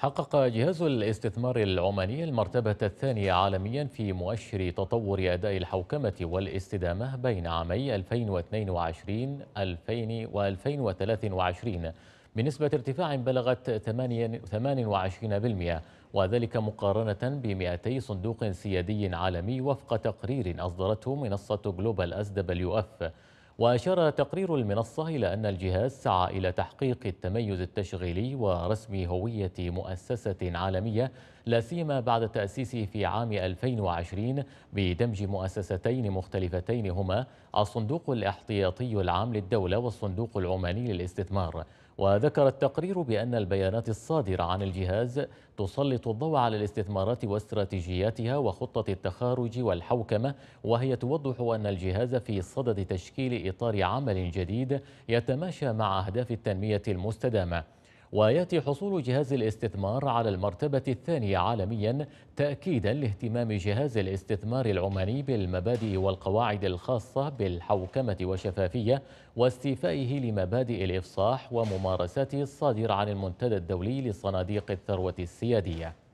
حقق جهاز الاستثمار العماني المرتبة الثانية عالميا في مؤشر تطور أداء الحوكمة والاستدامة بين عامي 2022 و2023 بنسبة ارتفاع بلغت 28% وذلك مقارنة ب 200 صندوق سيادي عالمي وفق تقرير أصدرته منصة جلوبال اس دبليو اف وأشار تقرير المنصة إلى أن الجهاز سعى إلى تحقيق التميز التشغيلي ورسم هوية مؤسسة عالمية لا سيما بعد تأسيسه في عام 2020 بدمج مؤسستين مختلفتين هما الصندوق الاحتياطي العام للدولة والصندوق العماني للاستثمار وذكر التقرير بأن البيانات الصادرة عن الجهاز تسلط الضوء على الاستثمارات واستراتيجياتها وخطة التخارج والحوكمة وهي توضح أن الجهاز في صدد تشكيل إطار عمل جديد يتماشى مع أهداف التنمية المستدامة وياتي حصول جهاز الاستثمار على المرتبه الثانيه عالميا تاكيدا لاهتمام جهاز الاستثمار العماني بالمبادئ والقواعد الخاصه بالحوكمه والشفافيه واستيفائه لمبادئ الافصاح وممارساته الصادره عن المنتدى الدولي للصناديق الثروه السياديه